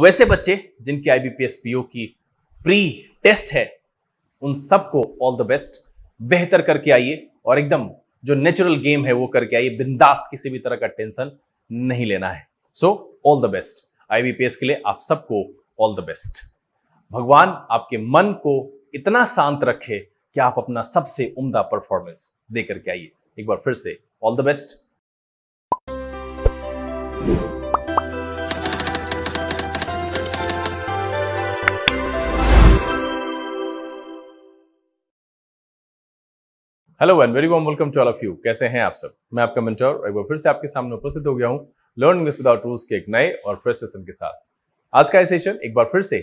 वैसे बच्चे जिनकी आईबीपीएस पीओ की प्री टेस्ट है उन सबको ऑल द बेस्ट बेहतर करके आइए और एकदम जो नेचुरल गेम है वो करके आइए बिंदास किसी भी तरह का टेंशन नहीं लेना है so all the best IBPS के लिए आप सबको ऑल द बेस्ट भगवान आपके मन को इतना शांत रखे कि आप अपना सबसे उम्दा परफॉर्मेंस देकर के आइए एक बार फिर से all the best hello and very warm welcome to all of you कैसे हैं आप सब मैं आपका मेंटर एक बार फिर से आपके सामने उपस्थित हो गया हूं लर्न इंग्लिश विदाउट रूल्स के एक नए और फ्रेश सेशन के साथ आज का ये सेशन एक बार फिर से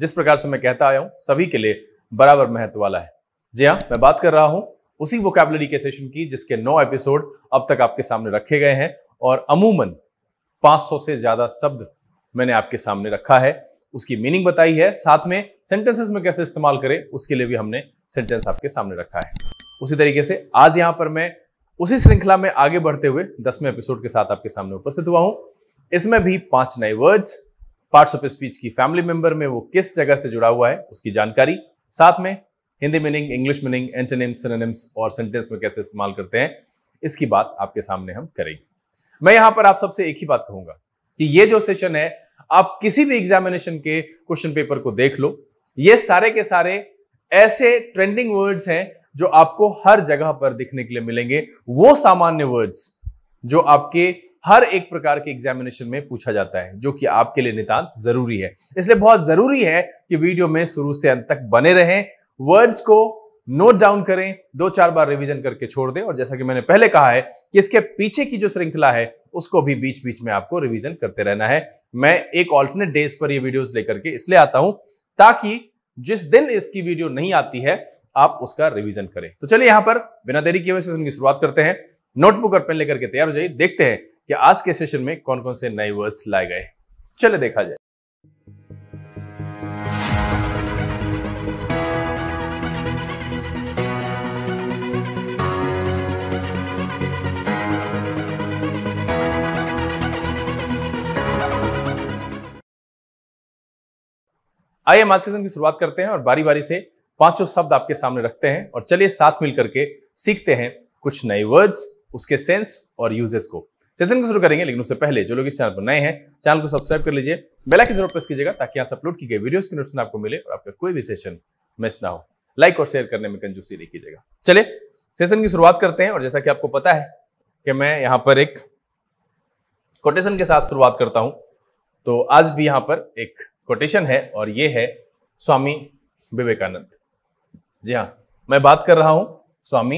जिस प्रकार से मैं कहता आया हूं सभी के लिए बराबर महत्व वाला है जी हाँ मैं बात कर रहा हूं उसी वोकेबलरी के सेशन की जिसके नौ एपिसोड अब तक आपके सामने रखे गए हैं और अमूमन 500 से ज्यादा शब्द मैंने आपके सामने रखा है उसकी मीनिंग बताई है साथ में सेंटेंसेस में कैसे इस्तेमाल करें उसके लिए भी हमने सेंटेंस आपके सामने रखा है उसी तरीके से आज यहां पर मैं उसी श्रृंखला में आगे बढ़ते हुए दसवें एपिसोड के साथ आपके सामने उपस्थित हुआ हूं इसमें भी पांच नए वर्ड्स पार्ट्स ऑफ स्पीच की फैमिली मेंबर में वो किस जगह से जुड़ा हुआ है उसकी जानकारी साथ में Hindi meaning English meaning antonyms और सेंटेंस में कैसे इस्तेमाल करते हैं इसकी बात आपके सामने हम करेंगे मैं यहां पर आप सबसे एक ही बात कहूंगा कि ये जो सेशन है आप किसी भी एग्जामिनेशन के क्वेश्चन पेपर को देख लो ये सारे के सारे ऐसे ट्रेंडिंग वर्ड्स हैं जो आपको हर जगह पर दिखने के लिए मिलेंगे वो सामान्य वर्ड्स जो आपके हर एक प्रकार के एग्जामिनेशन में पूछा जाता है जो कि आपके लिए नितांत जरूरी है इसलिए बहुत जरूरी है कि वीडियो में शुरू से अंत तक बने रहें वर्ड्स को नोट डाउन करें दो चार बार रिवीजन करके छोड़ दें और जैसा कि मैंने पहले कहा है कि इसके पीछे की जो श्रृंखला है उसको भी बीच बीच में आपको रिवीजन करते रहना है मैं एक ऑल्टरनेट डेज पर ये वीडियोस लेकर के इसलिए आता हूं ताकि जिस दिन इसकी वीडियो नहीं आती है आप उसका रिवीजन करें तो चलिए यहां पर बिना देरी किए हुए सेशन की शुरुआत करते हैं नोटबुक और पेन लेकर के तैयार हो जाइए देखते हैं कि आज के सेशन में कौन कौन से नए वर्ड्स लाए गए चले देखा जाए आइए मास्क आज सेशन की शुरुआत करते हैं और बारी बारी से पांचों शब्द आपके सामने रखते हैं और चलिए साथ मिलकर के सीखते हैं कुछ नए वर्ड्स उसके सेंस और यूजेस को सेशन को शुरू करेंगे लेकिन उससे पहले जो लोग इस चैनल पर नए हैं चैनल को सब्सक्राइब कर लीजिए बेल आइकन जरूर प्रेस कीजिएगा ताकि यहाँ से अपलोड की गई वीडियोस की नोटिफिकेशन आपको मिले और आपका कोई भी सेशन मिस ना हो लाइक और शेयर करने में कंजूसी नहीं कीजिएगा चलिए सेशन की शुरुआत करते हैं और जैसा कि आपको पता है कि मैं यहां पर एक कोटेशन के साथ शुरुआत करता हूं तो आज भी यहां पर एक कोटेशन है और ये है स्वामी विवेकानंद जी हाँ मैं बात कर रहा हूं स्वामी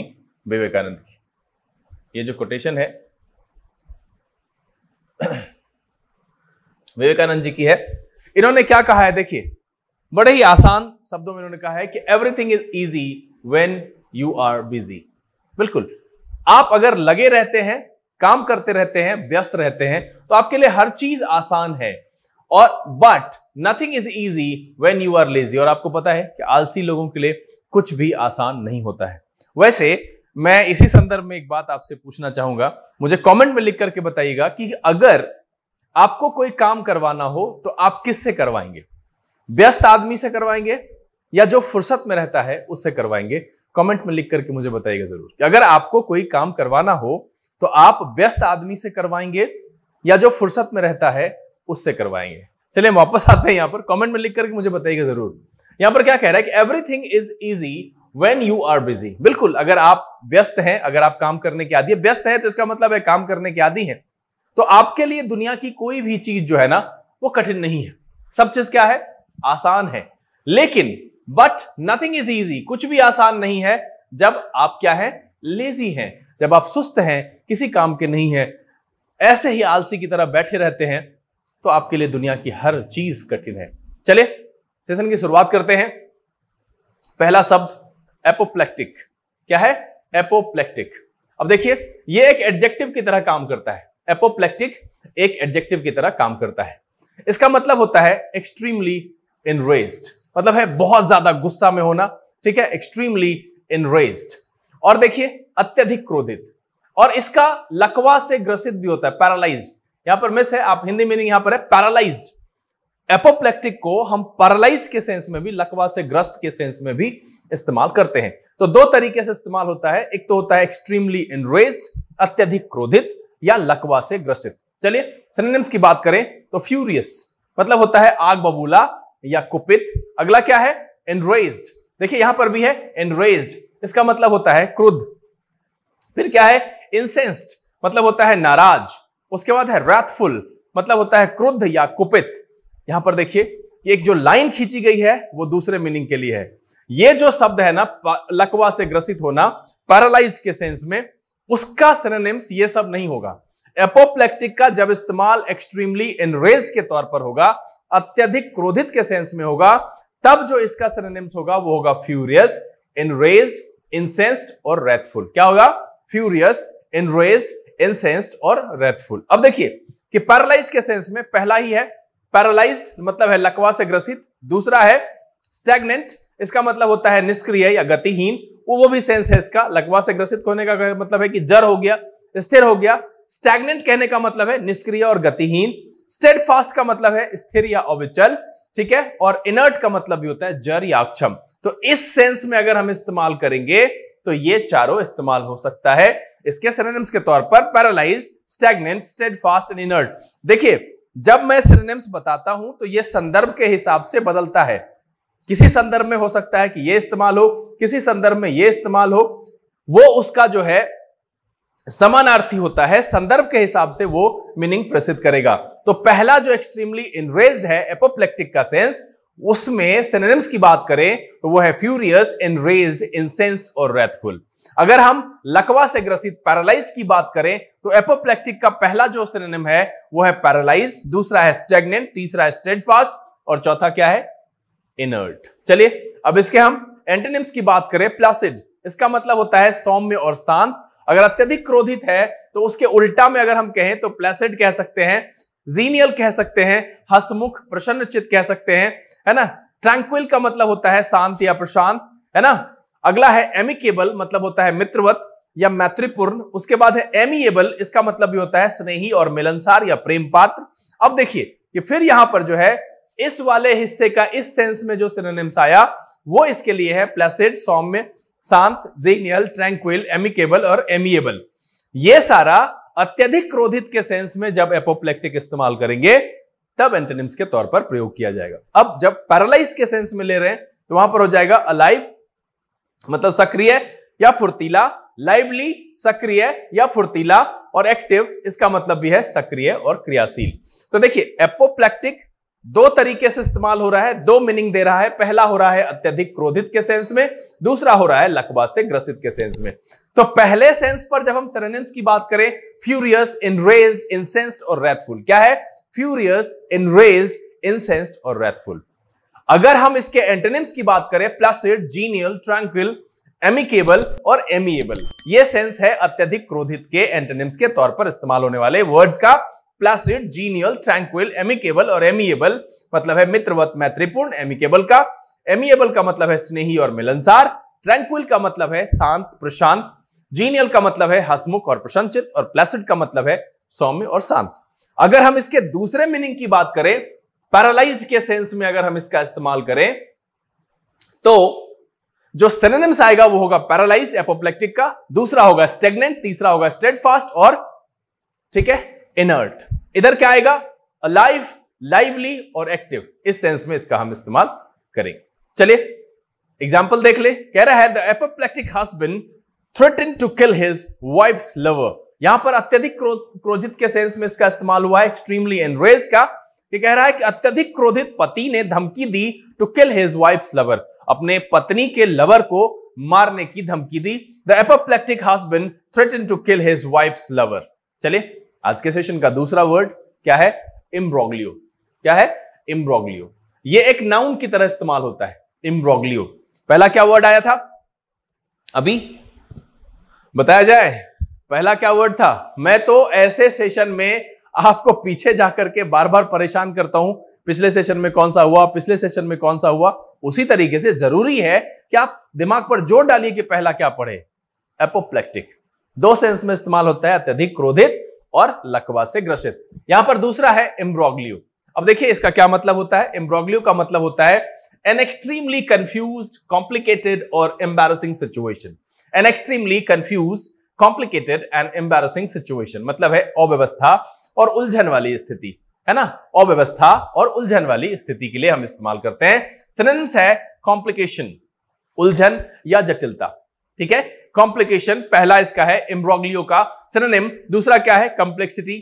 विवेकानंद की ये जो कोटेशन है विवेकानंद जी की है इन्होंने क्या कहा है देखिए बड़े ही आसान शब्दों में इन्होंने कहा है कि everything is easy when you are busy बिल्कुल आप अगर लगे रहते हैं काम करते रहते हैं व्यस्त रहते हैं तो आपके लिए हर चीज आसान है और but nothing is easy when you are lazy और आपको पता है कि आलसी लोगों के लिए कुछ भी आसान नहीं होता है वैसे मैं इसी संदर्भ में एक बात आपसे पूछना चाहूंगा मुझे कमेंट में लिख करके बताइएगा कि अगर आपको कोई काम करवाना हो तो आप किससे करवाएंगे व्यस्त आदमी से करवाएंगे या जो फुर्सत में रहता है उससे करवाएंगे कमेंट में लिख करके मुझे बताइएगा जरूर कि अगर आपको कोई काम करवाना हो तो आप व्यस्त आदमी से करवाएंगे या जो फुर्सत में रहता है उससे करवाएंगे चलिए वापस आते हैं यहां पर कमेंट में लिख करके मुझे बताइएगा जरूर यहां पर क्या कह रहा है कि everything is easy when you are busy बिल्कुल अगर आप व्यस्त हैं अगर आप काम करने के आदि है व्यस्त है तो इसका मतलब है काम करने के आदि है तो आपके लिए दुनिया की कोई भी चीज जो है ना वो कठिन नहीं है सब चीज क्या है आसान है लेकिन बट नथिंग इज इजी कुछ भी आसान नहीं है जब आप क्या है लेजी हैं जब आप सुस्त हैं किसी काम के नहीं है ऐसे ही आलसी की तरह बैठे रहते हैं तो आपके लिए दुनिया की हर चीज कठिन है चले सेशन की शुरुआत करते हैं पहला शब्द एपोप्लेक्टिक क्या है एपोप्लेक्टिक अब देखिए ये एक एडजेक्टिव की तरह काम करता है एपोप्लेक्टिक एक एडजेक्टिव की तरह काम करता है इसका मतलब होता है एक्सट्रीमली इनरेज्ड मतलब है बहुत ज्यादा गुस्सा में होना ठीक है एक्सट्रीमली इनरेस्ड और देखिए अत्यधिक क्रोधित और इसका लकवा से ग्रसित भी होता है पैरालाइज यहां पर मिस है आप हिंदी मीनिंग यहां पर है पैरालाइज्ड एपोप्लेक्टिक को हम पैरालाइज के सेंस में भी लकवा से ग्रस्त के सेंस में भी इस्तेमाल करते हैं तो दो तरीके से इस्तेमाल होता है एक तो होता है एक्सट्रीमली इनरेस्ड अत्यधिक क्रोधित या लकवा से ग्रसित चलिए सिनोनिम्स की बात करें तो फ्यूरियस मतलब होता है आग बबूला या कुपित अगला क्या है एनरेज्ड देखिए यहां पर भी है एनरेज्ड इसका मतलब होता है क्रुद्ध फिर क्या है इंसेंस्ड मतलब होता है नाराज उसके बाद है रैथफुल मतलब होता है क्रुद्ध या कुपित यहां पर देखिए कि एक जो लाइन खींची गई है वो दूसरे मीनिंग के लिए है ये जो शब्द है ना लकवा से ग्रसित होना पैरालाइज के सेंस में उसका सिनोनिम्स ये सब नहीं होगा एपोप्लेक्टिक का जब इस्तेमाल एक्सट्रीमली एनरेज के तौर पर होगा अत्यधिक क्रोधित के सेंस में होगा तब जो इसका सिनोनिम्स होगा वो होगा फ्यूरियस एनरेज इंसेंस्ड और रेथफुल क्या होगा फ्यूरियस एनरेज इंसेंस्ड और रेथफुल अब देखिए कि पैरालाइज के सेंस में पहला ही है पैरालाइज मतलब है लकवा से ग्रसित दूसरा है स्टेगनेंट इसका मतलब होता है निष्क्रिय या गतिहीन वो वो भी सेंस है इसका लकवा से ग्रसित होने का मतलब है कि जर हो गया स्थिर हो गया स्टैग्नेंट कहने का मतलब है निष्क्रिय और गतिहीन स्टेड फास्ट का मतलब है स्थिर या अविचल ठीक है और इनर्ट का मतलब भी होता है जर या अक्षम तो इस सेंस में अगर हम इस्तेमाल करेंगे तो ये चारों इस्तेमाल हो सकता है इसके के तौर पर paralyse stagnant staid fast and inert देखिए जब मैं सिरनेम्स बताता हूं तो यह संदर्भ के हिसाब से बदलता है किसी संदर्भ में हो सकता है कि यह इस्तेमाल हो किसी संदर्भ में यह इस्तेमाल हो वो उसका जो है समानार्थी होता है संदर्भ के हिसाब से वो मीनिंग प्रसिद्ध करेगा तो पहला जो एक्सट्रीमली इनरेज्ड है एपोप्लेक्टिक का सेंस उसमें सिनेम्स की बात करें तो वो है फ्यूरियस इनरेज्ड इंसेंस्ड और रेथफुल अगर हम लकवा से ग्रसित पैरालाइज की बात करें तो एपोप्लेक्टिक का पहला जो सिनेम है वो है पैरालाइज दूसरा है स्टेगनेंट तीसरा है स्टेडफास्ट और चौथा क्या है इनर्ट चलिए अब इसके हम एंटेनिम्स की बात करें प्लासिड इसका मतलब होता है सौम्य और शांत अगर अत्यधिक क्रोधित है तो उसके उल्टा में अगर हम कहें तो प्लेसिड कह सकते हैं जीनियल कह सकते हैं हसमुख प्रसन्नचित कह सकते हैं है ना ट्रैंक्विल का मतलब होता है शांत या प्रशांत है ना अगला है एमिकेबल मतलब होता है मित्रवत या मैत्रीपूर्ण उसके बाद है एमिएबल इसका मतलब भी होता है स्नेही और मिलनसार या प्रेम पात्र अब देखिए कि फिर यहां पर जो है इस वाले हिस्से का इस सेंस में जो सिनोनिम्स आया वो इसके लिए है प्लेसिड सौम्य शांत जीनियल ट्रैंक्विल एमिकेबल और एमिएबल ये सारा अत्यधिक क्रोधित के सेंस में जब एपोप्लेक्टिक इस्तेमाल करेंगे तब एंटेनिम्स के तौर पर प्रयोग किया जाएगा अब जब पैरालाइज के सेंस में ले रहे हैं तो वहां पर हो जाएगा अलाइव मतलब सक्रिय या फुर्तीला लाइवली सक्रिय या फुर्तीला और एक्टिव इसका मतलब भी है सक्रिय और क्रियाशील तो देखिए एपोप्लेक्टिक दो तरीके से इस्तेमाल हो रहा है दो मीनिंग दे रहा है पहला हो रहा है अत्यधिक क्रोधित के सेंस में दूसरा हो रहा है लकवा से ग्रसित के सेंस में तो पहले सेंस पर जब हम सेरोनिम्स की बात करें फ्यूरियस इनरेज्ड इंसेंस्ड और रेथफुल क्या है फ्यूरियस इनरेज्ड इंसेंस्ड और रेथफुल अगर हम इसके एंटेनिम्स की बात करें प्लसिड जीनियल ट्रैंक्विल एमिकेबल और एमिएबल ये सेंस है अत्यधिक क्रोधित के एंटेनिम्स के तौर पर इस्तेमाल होने वाले वर्ड्स का प्लासिड जीनियल ट्रैंक्विल एमिकेबल और एमिएबल मतलब है मित्रवत मैत्रीपूर्ण एमिकेबल का एमिएबल का मतलब है स्नेही और मिलनसार ट्रैंक्विल का मतलब है शांत प्रशांत जीनियल का मतलब है हसमुख और प्रशंसित और प्लासिड का मतलब है सौम्य और शांत अगर हम इसके दूसरे मीनिंग की बात करें पैरालाइज के सेंस में अगर हम इसका इस्तेमाल करें तो जो सेनेम्स आएगा वो होगा पैरालाइज एपोप्लेक्टिक का दूसरा होगा स्टेगनेंट तीसरा होगा स्टेड फास्ट और ठीक है इनर्ट इधर क्या आएगा अलाइव लाइवली और एक्टिव इस सेंस में इसका हम इस्तेमाल करेंगे चलिए एग्जाम्पल देख ले कह रहा है the apoplectic husband threaten to kill his wife's lover यहां पर अत्यधिक क्रो, क्रोधित के सेंस में इसका इस्तेमाल हुआ है एक्सट्रीमली एनरेज का ये कह रहा है कि अत्यधिक क्रोधित पति ने धमकी दी to kill his wife's lover अपने पत्नी के लवर को मारने की धमकी दी the apoplectic husband threaten to kill his wife's lover चलिए आज के सेशन का दूसरा वर्ड क्या है इम्ब्रोग्लियो क्या है इम्ब्रोग्लियो ये एक नाउन की तरह इस्तेमाल होता है इम्ब्रोग्लियो पहला क्या वर्ड आया था अभी बताया जाए पहला क्या वर्ड था मैं तो ऐसे सेशन में आपको पीछे जाकर के बार बार परेशान करता हूं पिछले सेशन में कौन सा हुआ पिछले सेशन में कौन सा हुआ उसी तरीके से जरूरी है कि आप दिमाग पर जोर डालिए कि पहला क्या पढ़े एपोप्लेक्टिक दो सेंस में इस्तेमाल होता है अत्यधिक क्रोधित और लकवा से ग्रसित यहां पर दूसरा है एम्ब्रोग्लियो अब देखिए इसका क्या मतलब होता है एम्ब्रोग्लियो का मतलब होता है एन एक्सट्रीमली कंफ्यूज कॉम्प्लिकेटेड और embarrassing situation an extremely confuse complicated and embarrassing situation मतलब है अव्यवस्था और उलझन वाली स्थिति है ना अव्यवस्था और उलझन वाली स्थिति के लिए हम इस्तेमाल करते हैं सिनेम्स है कॉम्प्लिकेशन उलझन या जटिलता ठीक है कॉम्प्लिकेशन पहला इसका है इम्ब्रोग्लियो का सिनेम दूसरा क्या है कॉम्प्लेक्सिटी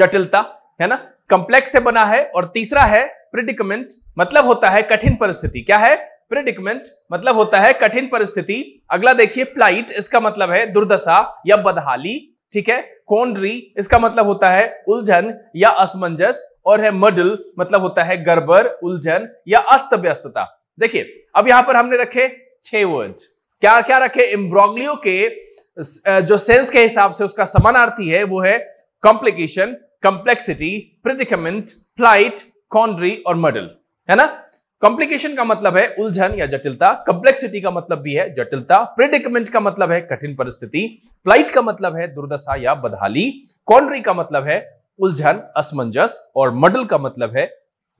जटिलता है ना कॉम्प्लेक्स से बना है और तीसरा है प्रिडिकमेंट मतलब होता है कठिन परिस्थिति क्या है प्रिडिकमेंट मतलब होता है कठिन परिस्थिति अगला देखिए प्लाइट इसका मतलब है दुर्दशा या बदहाली ठीक है कोंड्री इसका मतलब होता है उलझन या असमंजस और है मडल मतलब होता है गड़बड़ उलझन या अस्त व्यस्तता देखिए अब यहां पर हमने रखे छह वर्ड्स क्या क्या रखे इम्ब्रोगलियो के जो सेंस के हिसाब से उसका समानार्थी है वो है complication complexity predicament plight quandary और मडल है ना कॉम्प्लिकेशन का मतलब है उलझन या जटिलता कम्प्लेक्सिटी का मतलब भी है जटिलता प्रिडिकमेंट का मतलब है कठिन परिस्थिति प्लाइट का मतलब है दुर्दशा या बदहाली कॉन्ड्री का मतलब है उलझन असमंजस और मडल का मतलब है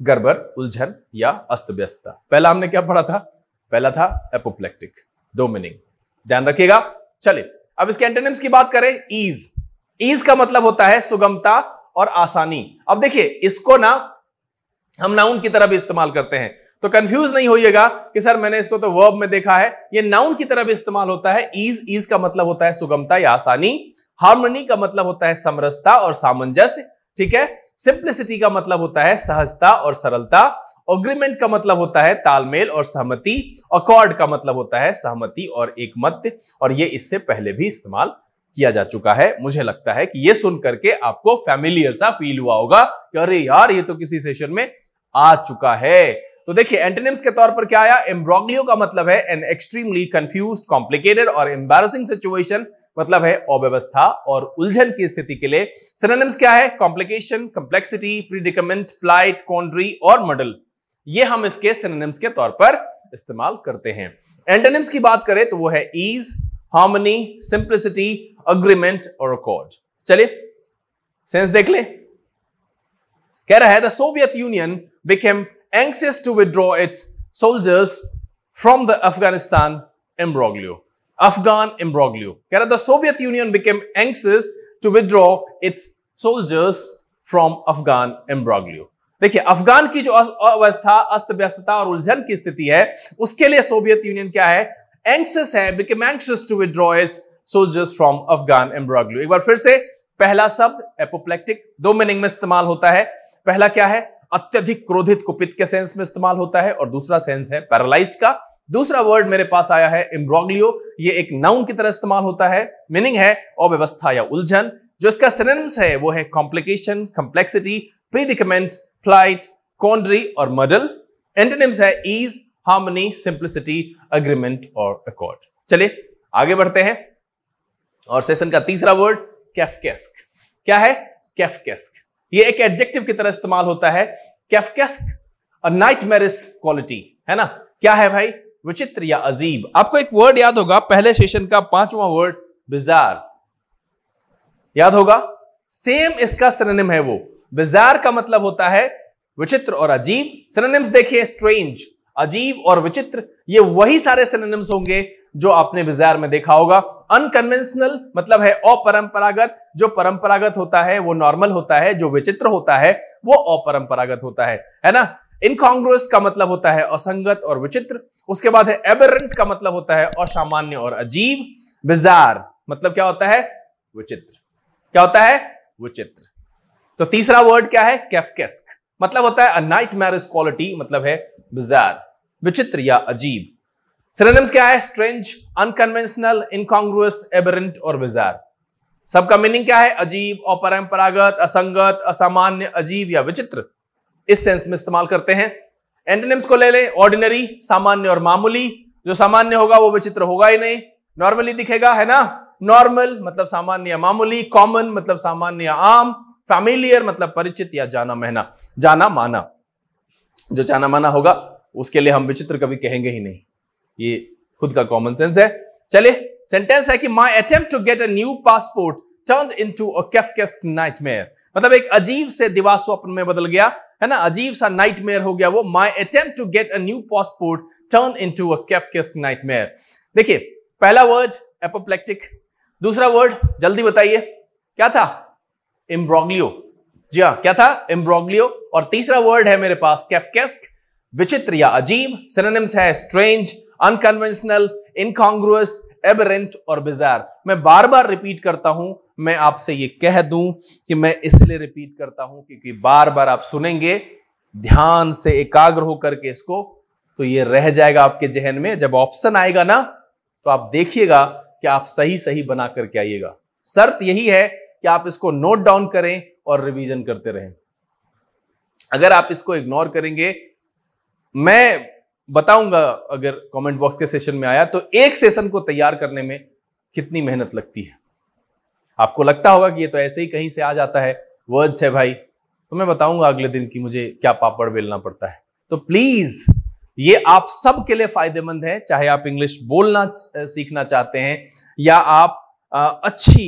गड़बड़ उलझन या अस्त व्यस्तता पहला हमने क्या पढ़ा था पहला था एपोप्लेक्टिक दो मीनिंग ध्यान रखिएगा चलिए अब इसके एंटेनिम्स की बात करें ईज ईज का मतलब होता है सुगमता और आसानी अब देखिए इसको ना हम नाउन की तरह भी इस्तेमाल करते हैं तो कंफ्यूज नहीं होइएगा कि सर मैंने इसको तो वर्ब में देखा है ये नाउन की तरह भी इस्तेमाल होता है ईज ईज का मतलब होता है सुगमता या आसानी हार्मनी का मतलब होता है समरसता और सामंजस्य ठीक है सिंप्लिसिटी का मतलब होता है सहजता और सरलता अग्रीमेंट का मतलब होता है तालमेल और सहमति अकॉर्ड का मतलब होता है सहमति और एकमत और ये इससे पहले भी इस्तेमाल किया जा चुका है मुझे लगता है कि ये सुन करके आपको फैमिलियर सा फील हुआ होगा कि अरे यार ये तो किसी सेशन में आ चुका है तो देखिए एंटेनिम्स के तौर पर क्या आया एम्ब्रोग्लियो का मतलब है एन एक्सट्रीमली कंफ्यूज कॉम्प्लिकेटेड और एम्बेसिंग सिचुएशन मतलब है अव्यवस्था और उलझन की स्थिति के लिए सिनेम्स क्या है complication complexity predicament plight quandary और मडल ये हम इसके सिनेम्स के तौर पर इस्तेमाल करते हैं एंटेनिम्स की बात करें तो वो है ईज हार्मनी सिंप्लिसिटी अग्रीमेंट और अकॉर्ड चलिए सेंस देख ले कह रहा है the Soviet Union became anxious to withdraw its soldiers from the Afghanistan imbroglio. Afghan imbroglio. Kehra, the Soviet Union became anxious to withdraw its soldiers from Afghan imbroglio. देखिए अफगान की जो अवस्था अस्त व्यस्तता और उलझन की स्थिति है उसके लिए सोवियत यूनियन क्या है एंक्सेस है become anxious to withdraw is soldiers from Afghan imbroglio एक बार फिर से पहला शब्द एपोप्लेक्टिक दो मीनिंग में इस्तेमाल होता है पहला क्या है अत्यधिक क्रोधित कुपित के सेंस में इस्तेमाल होता है और दूसरा सेंस है पैरालाइज का दूसरा वर्ड मेरे पास आया है इम्ब्रोग्लियो ये एक नाउन की तरह इस्तेमाल होता है मीनिंग है अव्यवस्था या उलझन जो इसका सिनेम्स है वो है complication complexity predicament plight quandary और मडल एंटनिम्स है ईज हार्मनी सिंप्लिसिटी अग्रीमेंट और अकॉर्ड चलिए आगे बढ़ते हैं और सेशन का तीसरा वर्ड कैफकेस्क क्या है कैफकेस्क ये एक एडजेक्टिव की तरह इस्तेमाल होता है कैफकेस्क नाइट मेरिस क्वालिटी है ना क्या है भाई विचित्र या अजीब आपको एक वर्ड याद होगा पहले सेशन का पांचवा वर्ड बिजार याद होगा सेम इसका सिनोनिम है वो बिजार का मतलब होता है विचित्र और अजीब सिनेम्स देखिए स्ट्रेंज अजीब और विचित्र ये वही सारे सिनोनिम्स होंगे जो आपने बाजार में देखा होगा अनकन्वेंशनल मतलब है अपरंपरागत जो परंपरागत होता है वो नॉर्मल होता है जो विचित्र होता है वो अपरंपरागत होता है है ना इनकॉन्ग्रोस का मतलब होता है असंगत और विचित्र उसके बाद है एबरेंट का मतलब होता है असामान्य और अजीब बिजार मतलब क्या होता है विचित्र क्या होता है विचित्र तो तीसरा वर्ड क्या है कैफकेस्क मतलब होता है अ नाइट मैरिज क्वालिटी मतलब है बिजार विचित्र या अजीब सिनोनिम्स क्या है स्ट्रेंज अनकन्वेंशनल इनकॉन्ग्रुअस एबरेंट और बिजार सबका मीनिंग क्या है अजीब अपरंपरागत असंगत असामान्य अजीब या विचित्र इस सेंस में इस्तेमाल करते हैं एंटोनिम्स को ले लें ऑर्डिनरी सामान्य और मामूली जो सामान्य होगा वो विचित्र होगा ही नहीं नॉर्मली दिखेगा है ना नॉर्मल मतलब सामान्य या मामूली कॉमन मतलब सामान्य या आम फैमिलियर मतलब परिचित या जाना महना जाना माना जो जाना माना होगा उसके लिए हम विचित्र कभी कहेंगे ही नहीं ये खुद का कॉमन सेंस है चले सेंटेंस है कि my attempt to get a new passport turn into nightmare मतलब एक अजीब से दिवास्वप्न में बदल गया है ना अजीब सा नाइटमेयर हो गया वो my attempt to get a new passport turn into nightmare देखिए पहला वर्ड एपोप्लेक्टिक दूसरा वर्ड जल्दी बताइए क्या था इम्ब्रोग्लियो जी हाँ क्या था इम्ब्रोग्लियो और तीसरा वर्ड है मेरे पास कैफकेस्क विचित्र या अजीब सिनोनिम्स है स्ट्रेंज अनकन्वेंशनल इनकॉन्ग्रुअस एबरेंट और बिजार मैं बार बार रिपीट करता हूं मैं आपसे ये कह दूं कि मैं इसलिए रिपीट करता हूं क्योंकि बार बार आप सुनेंगे ध्यान से एकाग्र होकर के इसको तो ये रह जाएगा आपके जहन में जब ऑप्शन आएगा ना तो आप देखिएगा कि आप सही सही बना करके आइएगा शर्त यही है कि आप इसको नोट डाउन करें और रिवीजन करते रहें अगर आप इसको इग्नोर करेंगे मैं बताऊंगा अगर कमेंट बॉक्स के सेशन में आया तो एक सेशन को तैयार करने में कितनी मेहनत लगती है आपको लगता होगा कि ये तो ऐसे ही कहीं से आ जाता है वर्ड्स है भाई तो मैं बताऊंगा अगले दिन कि मुझे क्या पापड़ बेलना पड़ता है तो प्लीज ये आप सबके लिए फायदेमंद है चाहे आप इंग्लिश बोलना सीखना चाहते हैं या आप अच्छी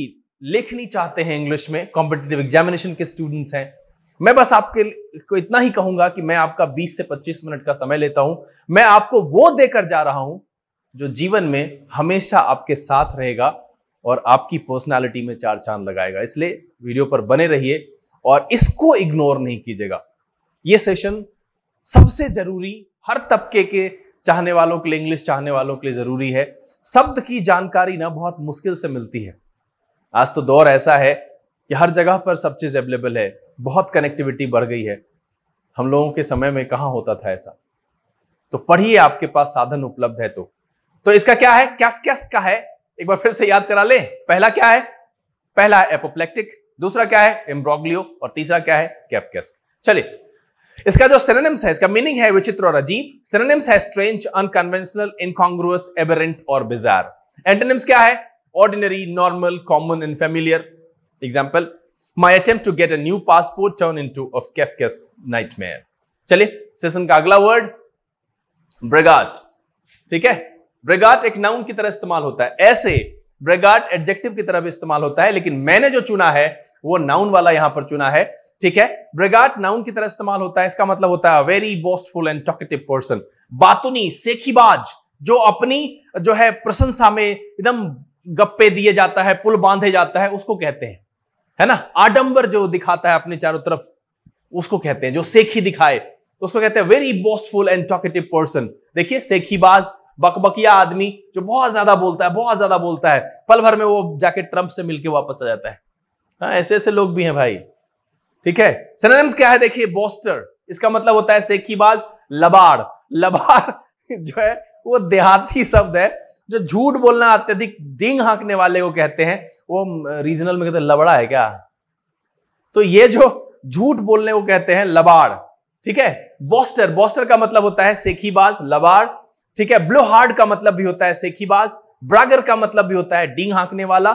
लिखनी चाहते हैं इंग्लिश में कॉम्पिटेटिव एग्जामिनेशन के स्टूडेंट्स हैं मैं बस आपके को इतना ही कहूंगा कि मैं आपका 20 से 25 मिनट का समय लेता हूं मैं आपको वो देकर जा रहा हूं जो जीवन में हमेशा आपके साथ रहेगा और आपकी पर्सनालिटी में चार चांद लगाएगा इसलिए वीडियो पर बने रहिए और इसको इग्नोर नहीं कीजिएगा ये सेशन सबसे जरूरी हर तबके के चाहने वालों के लिए इंग्लिश चाहने वालों के लिए जरूरी है शब्द की जानकारी ना बहुत मुश्किल से मिलती है आज तो दौर ऐसा है कि हर जगह पर सब चीज़ अवेलेबल है बहुत कनेक्टिविटी बढ़ गई है हम लोगों के समय में कहाँ होता था ऐसा तो पढ़िए आपके पास साधन उपलब्ध है तो तो इसका क्या है क्या क्या का है एक बार फिर से याद करा ले पहला क्या है पहला है एपोप्लेक्टिक दूसरा क्या है एम्ब्रोग्लियो और तीसरा क्या है कैफकेस्क चलिए इसका जो सिनोनिम्स है इसका मीनिंग है विचित्र और अजीब सिनोनिम्स है स्ट्रेंज अनकन्वेंशनल इनकॉन्ग्रुअस एबरेंट और बिजार एंटोनिम्स क्या है ordinary normal common and familiar example my attempt to get a new passport turn into of कैफ कैस नाइट मेयर चलिए सेशन का अगला वर्ड ब्रगाट ठीक है ब्रगाट एक नाउन की तरह इस्तेमाल होता है ऐसे ब्रगाट एडजेक्टिव की तरह भी इस्तेमाल होता है लेकिन मैंने जो चुना है वो नाउन वाला यहां पर चुना है ठीक है ब्रगाट नाउन की तरह इस्तेमाल होता है इसका मतलब होता है very boastful and talkative person बातुनी सेखीबाज जो अपनी जो है प्रशंसा में एकदम गप्पे दिए जाता है पुल बांधे जाता है उसको कहते हैं है ना आडंबर जो दिखाता है अपने चारों तरफ उसको कहते हैं जो सेखी दिखाए तो उसको कहते हैं very boastful and talkative person देखिए सेखीबाज बकबकिया आदमी जो बहुत ज्यादा बोलता है बहुत ज्यादा बोलता है पल भर में वो जाके ट्रंप से मिलके वापस आ जाता है हाँ, ऐसे ऐसे लोग भी हैं भाई ठीक है सिनोनिम्स क्या है देखिए बोस्टर इसका मतलब होता है सेखीबाज लबाड़ लबाड़ जो है वो देहाती शब्द है जो झूठ बोलना अत्यधिक डिंग हाँकने वाले को कहते हैं वो रीजनल में कहते हैं लबड़ा है क्या तो ये जो झूठ बोलने को कहते हैं लबाड़ ठीक है बॉस्टर बॉस्टर का मतलब होता है सेखीबाज लबाड़ ठीक है ब्लू हार्ड का मतलब भी होता है सेखीबाज ब्रागर का मतलब भी होता है डिंग हाँकने वाला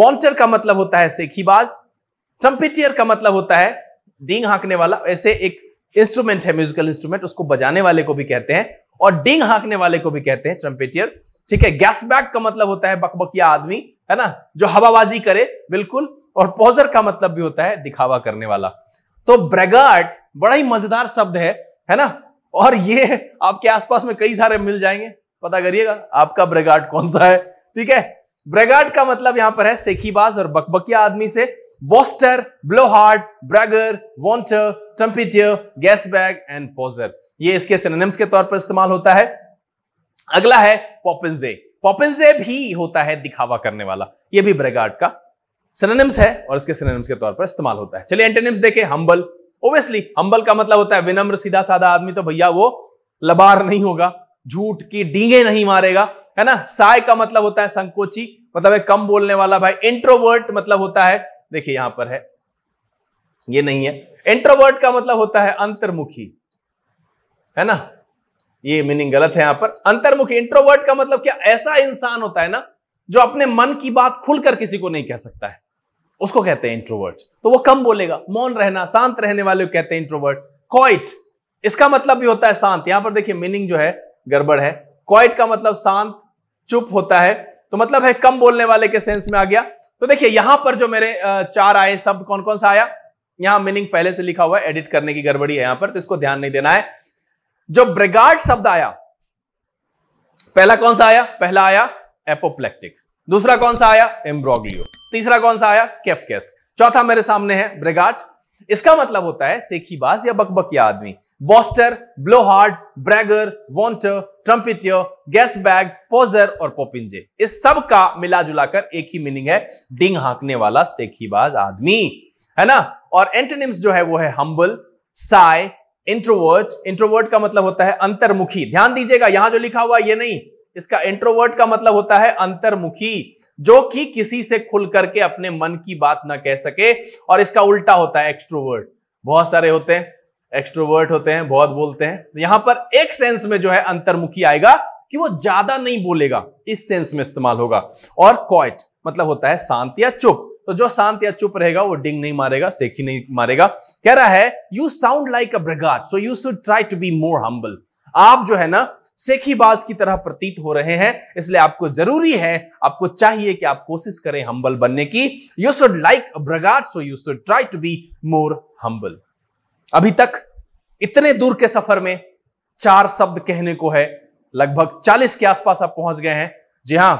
वॉन्टर का मतलब होता है सेखीबाज ट्रम्पिटियर का मतलब होता है डिंग हाँकने वाला ऐसे एक इंस्ट्रूमेंट है म्यूजिकल इंस्ट्रूमेंट उसको बजाने वाले को भी कहते हैं और डिंग हाँकने वाले को भी कहते हैं ट्रम्पेटियर ठीक है गैस बैग का मतलब होता है बकबकिया आदमी है ना जो हवाबाजी करे बिल्कुल और पोजर का मतलब भी होता है दिखावा करने वाला तो ब्रेगार्ट बड़ा ही मजेदार शब्द है है ना और ये आपके आसपास में कई सारे मिल जाएंगे पता करिएगा आपका ब्रेगार्ट कौन सा है ठीक है ब्रेगार्ट का मतलब यहां पर है सेखीबाज और बकबकिया आदमी से boaster blowhard bragger vaunter trumpeter gasbag and poser ये इसके सिनेम्स के तौर पर इस्तेमाल होता है अगला है पॉपिंजे पॉपिंजे भी होता है दिखावा करने वाला यह भी ब्रेगार्ड का सिनेम्स है और इसके सिनेम्स के तौर पर इस्तेमाल होता है चलिए एंटेनिम्स देखें हम्बल ओब्वियसली हम्बल का मतलब होता है विनम्र सीधा साधा आदमी तो भैया वो लबार नहीं होगा झूठ की डींगे नहीं मारेगा है ना साय का मतलब होता है संकोची मतलब है कम बोलने वाला भाई इंट्रोवर्ट मतलब होता है देखिए यहां पर है ये नहीं है इंट्रोवर्ट का मतलब होता है अंतर्मुखी है ना ये मीनिंग गलत है यहां पर अंतर्मुखी इंट्रोवर्ट का मतलब क्या ऐसा इंसान होता है ना जो अपने मन की बात खुलकर किसी को नहीं कह सकता है उसको कहते हैं इंट्रोवर्ट तो वो कम बोलेगा मौन रहना शांत रहने वाले को कहते हैं इंट्रोवर्ट क्वाइट इसका मतलब भी होता है शांत यहां पर देखिए मीनिंग जो है गड़बड़ है क्वाइट का मतलब शांत चुप होता है तो मतलब है कम बोलने वाले के सेंस में आ गया तो देखिए यहां पर जो मेरे चार आए शब्द कौन कौन सा आया यहां मीनिंग पहले से लिखा हुआ है एडिट करने की गड़बड़ी है यहां पर तो इसको ध्यान नहीं देना है जो ब्रिगार्ड शब्द आया पहला कौन सा आया पहला आया एपोप्लेक्टिक दूसरा कौन सा आया एम्ब्रोग्लियो तीसरा कौन सा आया केफकेस चौथा मेरे सामने है ब्रिगार्ड इसका मतलब होता है सेखीबाज या या आदमी बॉस्टर ब्लोहार्ड ब्रैगर वॉन्टर ट्रम्पिटियर गैस बैग पोजर और पोपिंजे इस सब का मिला जुलाकर एक ही मीनिंग है डिंग हाँकने वाला सेखीबाज आदमी है ना और एंटनिम्स जो है वो है हम्बल साय इंट्रोवर्ट इंट्रोवर्ट का मतलब होता है अंतर्मुखी ध्यान दीजिएगा यहां जो लिखा हुआ ये नहीं इसका इंट्रोवर्ट का मतलब होता है अंतर्मुखी जो कि किसी से खुल करके अपने मन की बात ना कह सके और इसका उल्टा होता है एक्सट्रोवर्ट बहुत सारे होते हैं एक्सट्रोवर्ट होते हैं बहुत बोलते हैं तो यहां पर एक सेंस में जो है अंतर्मुखी आएगा कि वो ज्यादा नहीं बोलेगा इस सेंस में इस्तेमाल होगा और क्वाइट मतलब होता है शांत या चुप तो जो शांत या चुप रहेगा वो डिंग नहीं मारेगा सेखी नहीं मारेगा कह रहा है you sound like a braggart so you should try to be more humble आप जो है ना बाज की तरह प्रतीत हो रहे हैं इसलिए आपको जरूरी है आपको चाहिए कि आप कोशिश करें हम्बल बनने की you should like braggart so you should try to be more humble अभी तक इतने दूर के सफर में चार शब्द कहने को है लगभग चालीस के आसपास आप पहुंच गए हैं जी हाँ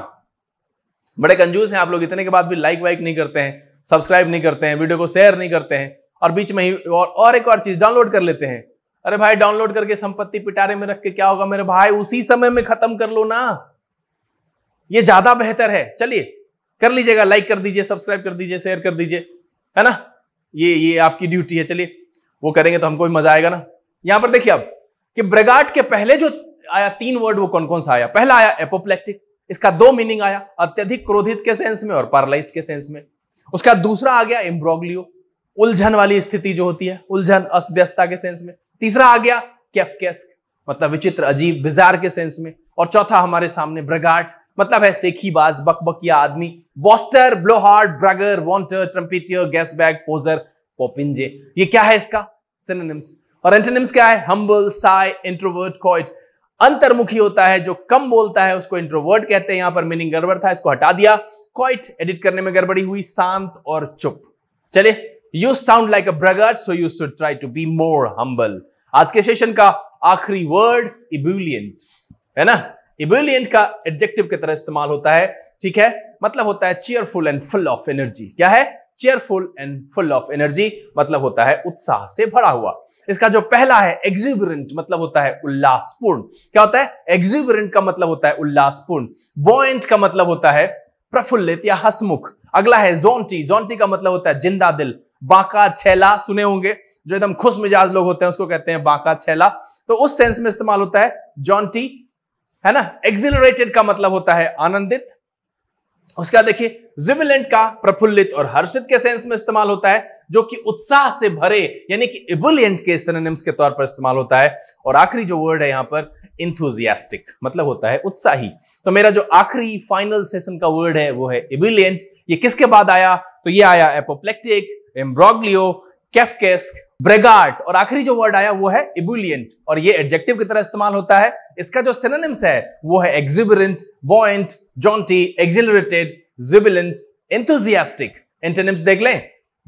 बड़े कंजूस हैं आप लोग इतने के बाद भी लाइक वाइक नहीं करते हैं सब्सक्राइब नहीं करते हैं वीडियो को शेयर नहीं करते हैं और बीच में ही और, और एक और चीज डाउनलोड कर लेते हैं अरे भाई डाउनलोड करके संपत्ति पिटारे में रख के क्या होगा मेरे भाई उसी समय में खत्म कर लो ना ये ज्यादा बेहतर है चलिए कर लीजिएगा लाइक कर दीजिए सब्सक्राइब कर दीजिए शेयर कर दीजिए है ना ये ये आपकी ड्यूटी है चलिए वो करेंगे तो हमको भी मजा आएगा ना यहां पर देखिए अब कि ब्रेगाट के पहले जो आया तीन वर्ड वो कौन कौन सा आया पहला आया एपोप्लेक्टिक इसका दो मीनिंग आया अत्यधिक क्रोधित के सेंस में और पैरालाइज्ड के सेंस में उसका दूसरा आ गया एम्ब्रोग्लियो उलझन वाली स्थिति जो होती है उलझन अस्व्यस्तता के सेंस में तीसरा आ गया कैफकेस्क मतलब विचित्र अजीब बिजार के सेंस में और चौथा हमारे सामने ब्रगाट मतलब है सेखीबाज बकबकिया आदमी बॉस्टर ब्लोहार्ड ब्रगर वॉन्टर ट्रम्पिटियर गैस बैग पोजर पोपिंजे ये क्या है इसका सिनोनिम्स और एंटोनिम्स क्या है हम्बल साय इंट्रोवर्ट कॉइट अंतर्मुखी होता है जो कम बोलता है उसको इंट्रोवर्ट कहते हैं यहां पर मीनिंग गड़बड़ था इसको हटा दिया क्वाइट एडिट करने में गड़बड़ी हुई शांत और चुप चले you sound like a bragger so you should try to be more humble आज के सेशन का आखिरी वर्ड इबुलियंट है ना इबुलियंट का एडजेक्टिव की तरह इस्तेमाल होता है ठीक है मतलब होता है cheerful and full of energy क्या है cheerful and full of energy मतलब होता है उत्साह से भरा हुआ इसका जो पहला है एक्सिबरेंट मतलब होता है उल्लासपूर्ण क्या होता है एक्सिबरेंट का मतलब होता है उल्लासपूर्ण बॉयंट का मतलब होता है प्रफुल्लित या हसमुख अगला है जोंटी जोंटी का मतलब होता है जिंदा दिल बांका छैला सुने होंगे जो एकदम खुश मिजाज लोग होते हैं उसको कहते हैं बांका छैला तो उस सेंस में इस्तेमाल होता है जॉन्टी है ना एक्सिलरेटेड का मतलब होता है आनंदित उसके बाद देखिए जिविलेंट का प्रफुल्लित और हर्षित के सेंस में इस्तेमाल होता है जो कि उत्साह से भरे यानी कि इबुलियंट के सिनोनिम्स के तौर पर इस्तेमाल होता है और आखिरी जो वर्ड है यहां पर इंथुजियास्टिक मतलब होता है उत्साही तो मेरा जो आखिरी फाइनल सेशन का वर्ड है वो है इबुलियंट ये किसके बाद आया तो ये आया एपोप्लेक्टिक एम्ब्रोग्लियो कैफकेस्क ब्रेगार्ट और आखिरी जो वर्ड आया वो है इबुलियंट और ये एडजेक्टिव की तरह इस्तेमाल होता है इसका जो सिनोनिम्स है वो है exuberant buoyant jaunty exhilarated jubilant enthusiastic antonyms देख लें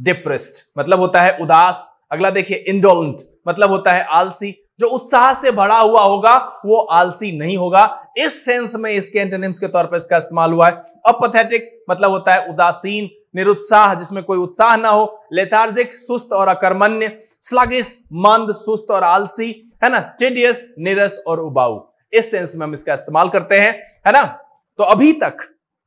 डिप्रेस्ड मतलब होता है उदास अगला देखिए इंडोलेंट मतलब होता है आलसी जो उत्साह से भरा हुआ होगा वो आलसी नहीं होगा इस सेंस में इसके एंटोनिम्स के तौर पर इसका इस्तेमाल हुआ है अपथेटिक मतलब होता है उदासीन निरुत्साह जिसमें कोई उत्साह ना हो लेथार्जिक सुस्त और अकर्मण्य स्लगिस मंद सुस्त और आलसी है ना टेडियस निरस और उबाऊ इस सेंस में हम इसका इस्तेमाल करते हैं है ना तो अभी तक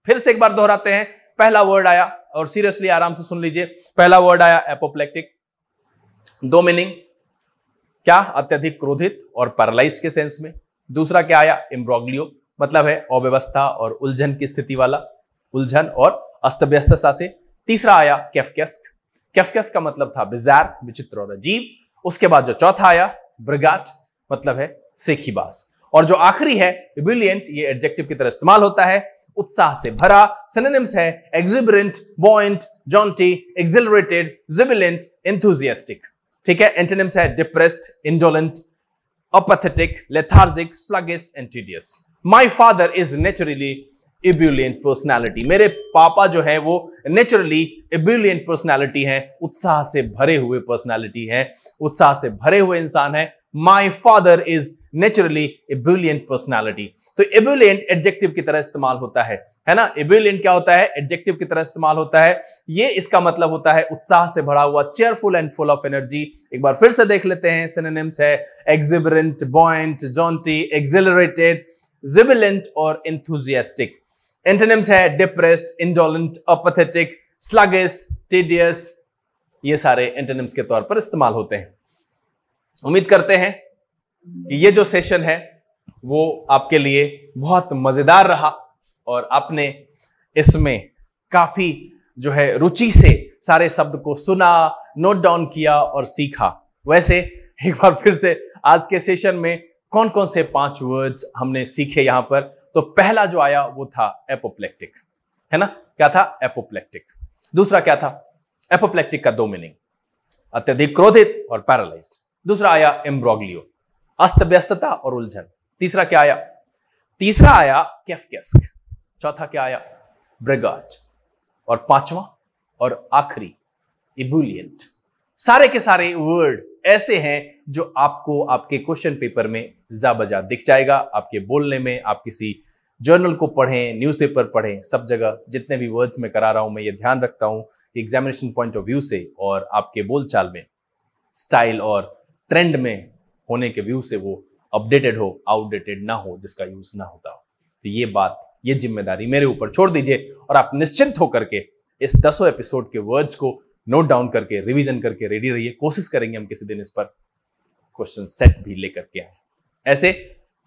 फिर से एक बार दोहराते हैं पहला वर्ड आया और सीरियसली आराम से सुन लीजिए पहला वर्ड आया एपोप्लेक्टिक दो मीनिंग क्या अत्यधिक क्रोधित और पैरालाइज के सेंस में दूसरा क्या आया इम्ब्रोग्लियो मतलब है अव्यवस्था और उलझन की स्थिति वाला उलझन और अस्त व्यस्तता से तीसरा आया कैफकेस्क कैफकेस्क का मतलब था बिजार विचित्र और अजीब उसके बाद जो चौथा आया ब्रिगाट मतलब है सेखीबास और जो आखिरी है बिलियंट ये एडजेक्टिव की तरह इस्तेमाल होता है उत्साह से भरा सिनोनिम्स है exuberant buoyant jaunty exhilarated jubilant enthusiastic ठीक है एंटीनिम्स है depressed indolent apathetic lethargic sluggish and tedious my father is naturally ebullient personality मेरे पापा जो है वो नेचुरली इब्यूलियन पर्सनैलिटी है उत्साह से भरे हुए पर्सनैलिटी है उत्साह से भरे हुए इंसान है my father is naturally ebullient personality तो एबुलियंट एडजेक्टिव की तरह इस्तेमाल होता है है ना एबुलियंट क्या होता है एडजेक्टिव की तरह इस्तेमाल होता है ये इसका मतलब होता है उत्साह से भरा हुआ cheerful and full of energy एक बार फिर से देख लेते हैं सिनेनिम्स है exuberant buoyant jaunty exhilarated jubilant और इंथुजियास्टिक एंटेनिम्स है depressed indolent apathetic sluggish tedious ये सारे एंटेनिम्स के तौर पर इस्तेमाल होते हैं उम्मीद करते हैं कि ये जो सेशन है वो आपके लिए बहुत मज़ेदार रहा और आपने इसमें काफ़ी जो है रुचि से सारे शब्द को सुना नोट डाउन किया और सीखा वैसे एक बार फिर से आज के सेशन में कौन कौन से पांच वर्ड्स हमने सीखे यहां पर तो पहला जो आया वो था एपोप्लेक्टिक है ना क्या था एपोप्लेक्टिक दूसरा क्या था एपोप्लेक्टिक का दो मीनिंग अत्यधिक क्रोधित और पैरालाइज्ड दूसरा आया एम्ब्रोग्लियो अस्त व्यस्तता और उलझन तीसरा क्या आया तीसरा आया कैफकेस्क चौथा क्या आया ब्रेगाज और पांचवा और आखिरी इबुलियंट सारे के सारे वर्ड ऐसे हैं जो आपको आपके क्वेश्चन पेपर में जा बजा दिख जाएगा आपके बोलने में आप किसी जर्नल को पढ़ें न्यूज़पेपर पढ़ें सब जगह जितने भी वर्ड्स में करा रहा हूं मैं ये ध्यान रखता हूं एग्जामिनेशन पॉइंट ऑफ व्यू से और आपके बोलचाल में स्टाइल और ट्रेंड में होने के व्यू से वो अपडेटेड हो आउटडेटेड ना हो जिसका यूज ना होता हो तो ये बात ये जिम्मेदारी मेरे ऊपर छोड़ दीजिए और आप निश्चिंत होकर के इस दसों एपिसोड के वर्ड्स को नोट डाउन करके रिवीजन करके रेडी रहिए कोशिश करेंगे हम किसी दिन इस पर क्वेश्चन सेट भी लेकर के आए ऐसे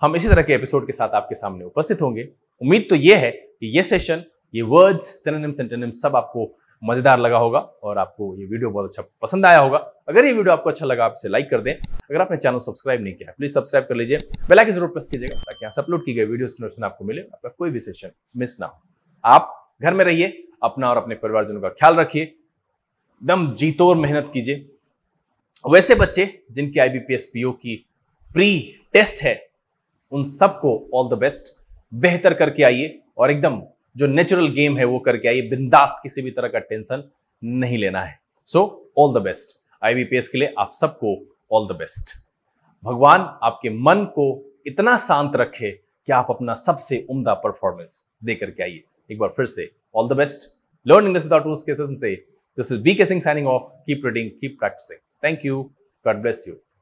हम इसी तरह के एपिसोड के साथ आपके सामने उपस्थित होंगे उम्मीद तो ये है कि ये सेशन ये वर्ड्स सिनोनिम सेंटेनिम सब आपको मज़ेदार लगा होगा और आपको ये वीडियो बहुत अच्छा पसंद आया होगा अगर ये वीडियो आपको अच्छा लगा आपसे लाइक कर दें अगर आपने चैनल सब्सक्राइब नहीं किया प्लीज़ सब्सक्राइब कर लीजिए आइकन जरूर प्रेस कीजिएगा ताकि यहाँ से अपलोड की गई वीडियो नोटिफिकेशन आपको मिले आपका कोई भी सेशन मिस ना हो आप घर में रहिए अपना और अपने परिवारजनों का ख्याल रखिए एकदम जीतोर मेहनत कीजिए वैसे बच्चे जिनकी आईबीपीएस पीओ की प्री टेस्ट है उन सबको ऑल द बेस्ट बेहतर करके आइए और एकदम जो नेचुरल गेम है वो करके आइए बिंदास किसी भी तरह का टेंशन नहीं लेना है so all the best IBPS के लिए आप सबको ऑल द बेस्ट भगवान आपके मन को इतना शांत रखे कि आप अपना सबसे उम्दा परफॉर्मेंस दे करके आइए एक बार फिर से all the best learn English without rules के सेशन से this is B K Singh signing off keep reading keep practising thank you God bless you